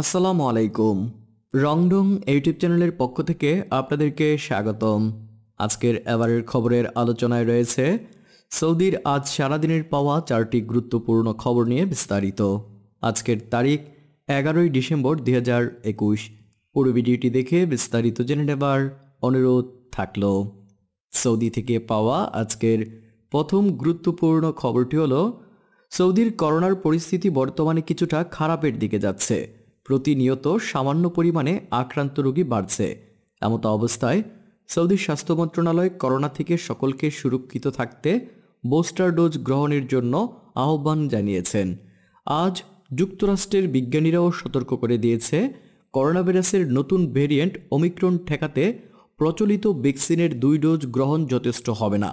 আসসালামু আলাইকুম রংডং ইউটিউব চ্যানেলের পক্ষ থেকে আপনাদেরকে স্বাগতম আজকের এবারের খবরের আলোচনায় রয়েছে সৌদির আজ সারাদিনের পাওয়া চারটি গুরুত্বপূর্ণ খবর নিয়ে বিস্তারিত আজকের তারিখ এগারোই ডিসেম্বর দুই হাজার একুশ পুরো ভিডিওটি দেখে বিস্তারিত জেনে নেবার অনুরোধ থাকল সৌদি থেকে পাওয়া আজকের প্রথম গুরুত্বপূর্ণ খবরটি হলো সৌদির করোনার পরিস্থিতি বর্তমানে কিছুটা খারাপের দিকে যাচ্ছে প্রতিনিয়ত সামান্য পরিমাণে আক্রান্ত রোগী বাড়ছে এমতো অবস্থায় সৌদি স্বাস্থ্য মন্ত্রণালয় করোনা থেকে সকলকে সুরক্ষিত থাকতে বুস্টার ডোজ গ্রহণের জন্য আহ্বান জানিয়েছেন আজ যুক্তরাষ্ট্রের বিজ্ঞানীরাও সতর্ক করে দিয়েছে করোনা ভাইরাসের নতুন ভেরিয়েন্ট ওমিক্রন ঠেকাতে প্রচলিত ভ্যাকসিনের দুই ডোজ গ্রহণ যথেষ্ট হবে না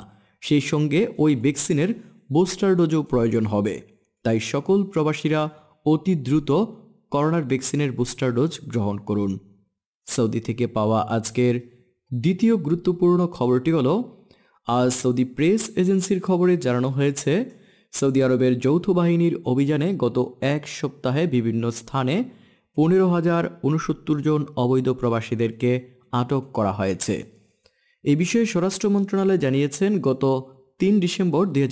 সেই সঙ্গে ওই ভ্যাকসিনের বুস্টার ডোজও প্রয়োজন হবে তাই সকল প্রবাসীরা অতি দ্রুত করোনার ভ্যাকসিনের বুস্টার ডোজ গ্রহণ করুন সৌদি থেকে পাওয়া আজকের দ্বিতীয় গুরুত্বপূর্ণ খবরটি হল আজ সৌদি প্রেস এজেন্সির খবরে জানানো হয়েছে সৌদি আরবের যৌথ বাহিনীর অভিযানে গত এক সপ্তাহে বিভিন্ন স্থানে পনেরো হাজার উনসত্তর জন অবৈধ প্রবাসীদেরকে আটক করা হয়েছে এ বিষয়ে স্বরাষ্ট্র মন্ত্রণালয় জানিয়েছেন গত তিন ডিসেম্বর দুই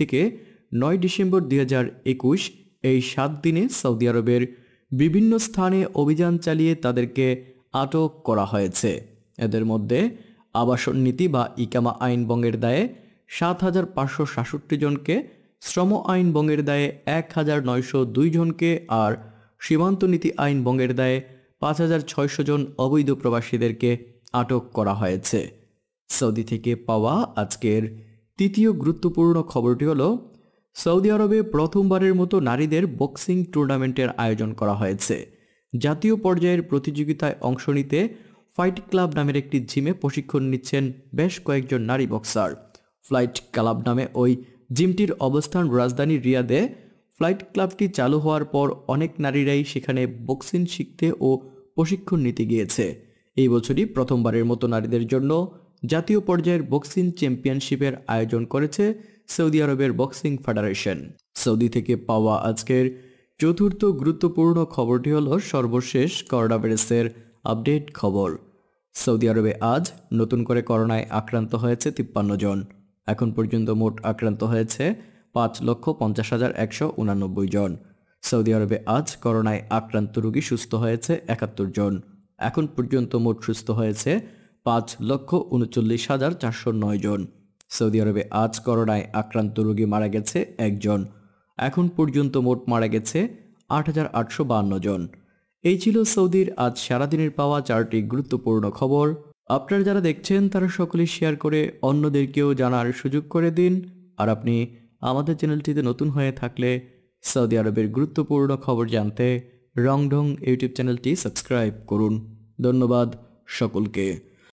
থেকে নয় ডিসেম্বর দুই এই সাত দিনে সৌদি আরবের বিভিন্ন স্থানে অভিযান চালিয়ে তাদেরকে আটক করা হয়েছে এদের মধ্যে আবাসন নীতি বা ইকামা আইন বঙ্গের দায়ে সাত হাজার পাঁচশো সাতষট্টি জনকে শ্রম আইন বঙ্গের দায়ে এক হাজার নয়শো দুই জনকে আর সীমান্ত নীতি আইন বঙ্গের দায়ে পাঁচ হাজার ছয়শো জন অবৈধ প্রবাসীদেরকে আটক করা হয়েছে সৌদি থেকে পাওয়া আজকের তৃতীয় গুরুত্বপূর্ণ খবরটি হলো সৌদি আরবে প্রথমবারের মতো নারীদের বক্সিং টুর্নামেন্টের আয়োজন করা হয়েছে জাতীয় পর্যায়ের প্রতিযোগিতায় অংশ নিতে ফাইট ক্লাব নামের একটি জিমে প্রশিক্ষণ নিচ্ছেন বেশ কয়েকজন নারী বক্সার ফ্লাইট ক্লাব নামে ওই জিমটির অবস্থান রাজধানী রিয়াদে ফ্লাইট ক্লাবটি চালু হওয়ার পর অনেক নারীরাই সেখানে বক্সিং শিখতে ও প্রশিক্ষণ নিতে গিয়েছে এই বছরই প্রথমবারের মতো নারীদের জন্য জাতীয় পর্যায়ের বক্সিং চ্যাম্পিয়নশিপের আয়োজন করেছে সৌদি আরবের বক্সিং ফেডারেশন সৌদি থেকে পাওয়া আজকের চতুর্থ গুরুত্বপূর্ণ খবরটি হল সর্বশেষ করোনা ভাইরাসের আপডেট খবর সৌদি আরবে আজ নতুন করে করোনায় আক্রান্ত হয়েছে তিপ্পান্ন জন এখন পর্যন্ত মোট আক্রান্ত হয়েছে পাঁচ লক্ষ পঞ্চাশ হাজার একশো উনানব্বই জন সৌদি আরবে আজ করোনায় আক্রান্ত রোগী সুস্থ হয়েছে একাত্তর জন এখন পর্যন্ত মোট সুস্থ হয়েছে পাঁচ লক্ষ উনচল্লিশ হাজার চারশো নয় জন সৌদি আরবে আজ করোনায় আক্রান্ত রোগী মারা গেছে একজন এখন পর্যন্ত মোট মারা গেছে আট জন এই ছিল সৌদির আজ সারাদিনের পাওয়া চারটি গুরুত্বপূর্ণ খবর আপনারা যারা দেখছেন তারা সকলে শেয়ার করে অন্যদেরকেও জানার সুযোগ করে দিন আর আপনি আমাদের চ্যানেলটিতে নতুন হয়ে থাকলে সৌদি আরবের গুরুত্বপূর্ণ খবর জানতে রংঢং ইউটিউব চ্যানেলটি সাবস্ক্রাইব করুন ধন্যবাদ সকলকে